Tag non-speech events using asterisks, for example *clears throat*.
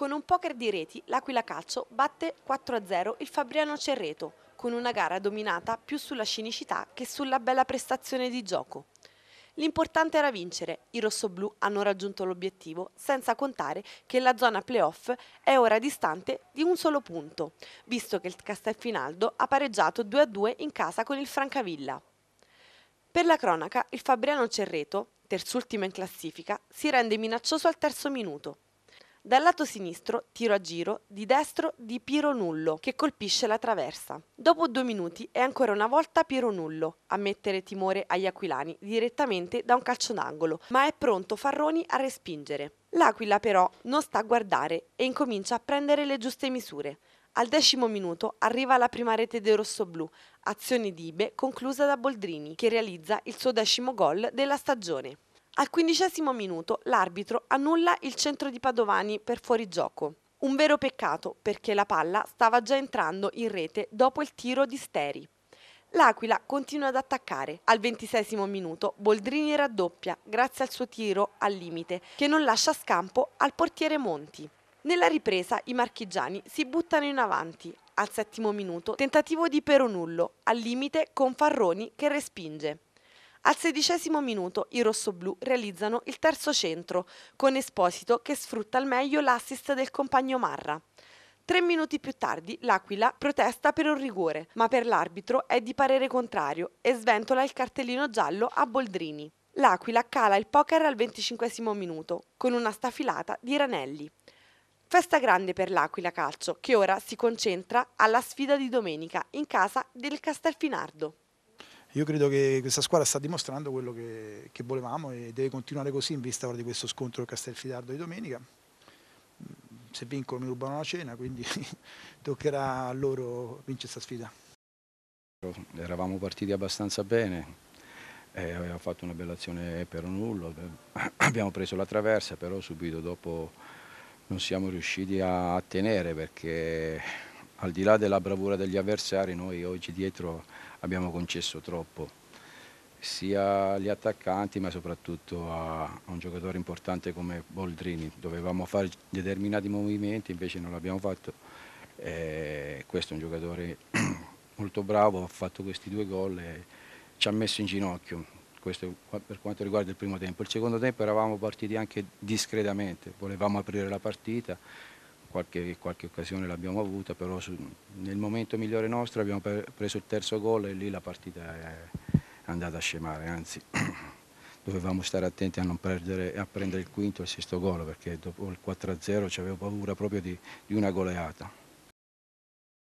Con un poker di reti, l'Aquila Calcio batte 4-0 il Fabriano Cerreto, con una gara dominata più sulla cinicità che sulla bella prestazione di gioco. L'importante era vincere, i rossoblù hanno raggiunto l'obiettivo, senza contare che la zona playoff è ora distante di un solo punto, visto che il Castelfinaldo ha pareggiato 2-2 in casa con il Francavilla. Per la cronaca, il Fabriano Cerreto, terzultimo in classifica, si rende minaccioso al terzo minuto. Dal lato sinistro tiro a giro di destro di Piero Nullo che colpisce la traversa. Dopo due minuti è ancora una volta Piero Nullo a mettere timore agli aquilani direttamente da un calcio d'angolo, ma è pronto Farroni a respingere. L'Aquila però non sta a guardare e incomincia a prendere le giuste misure. Al decimo minuto arriva la prima rete del rossoblù, azione di Ibe conclusa da Boldrini che realizza il suo decimo gol della stagione. Al quindicesimo minuto l'arbitro annulla il centro di Padovani per fuorigioco. Un vero peccato perché la palla stava già entrando in rete dopo il tiro di Steri. L'Aquila continua ad attaccare. Al ventisesimo minuto Boldrini raddoppia grazie al suo tiro al limite che non lascia scampo al portiere Monti. Nella ripresa i marchigiani si buttano in avanti. Al settimo minuto tentativo di Peronullo al limite con Farroni che respinge. Al sedicesimo minuto i rossoblù realizzano il terzo centro, con Esposito che sfrutta al meglio l'assist del compagno Marra. Tre minuti più tardi l'Aquila protesta per un rigore, ma per l'arbitro è di parere contrario e sventola il cartellino giallo a Boldrini. L'Aquila cala il poker al venticinquesimo minuto, con una stafilata di Ranelli. Festa grande per l'Aquila Calcio, che ora si concentra alla sfida di domenica in casa del Castelfinardo. Io credo che questa squadra sta dimostrando quello che, che volevamo e deve continuare così in vista di questo scontro con Castelfidardo di domenica. Mm, se vincono mi rubano la cena, quindi *laughs* toccherà a loro vincere questa sfida. Eravamo partiti abbastanza bene, eh, aveva fatto una bella azione per un nullo, eh, *clears throat* abbiamo preso la traversa però subito dopo non siamo riusciti a tenere perché al di là della bravura degli avversari, noi oggi dietro abbiamo concesso troppo, sia agli attaccanti ma soprattutto a, un giocatore importante come Boldrini. Dovevamo fare determinati movimenti, invece non l'abbiamo fatto. E questo è un giocatore *clears throat* molto bravo, ha fatto questi due gol e ci ha messo in ginocchio. Questo per quanto riguarda il primo tempo. Il secondo tempo eravamo partiti anche discretamente, volevamo aprire la partita qualche, qualche occasione l'abbiamo avuta, però su, nel momento migliore nostro abbiamo preso il terzo gol e lì la partita è andata a scemare, anzi *clears throat* dovevamo stare attenti a non perdere, a prendere il quinto e il sesto gol perché dopo il 4-0 ci avevo paura proprio di, di una goleata.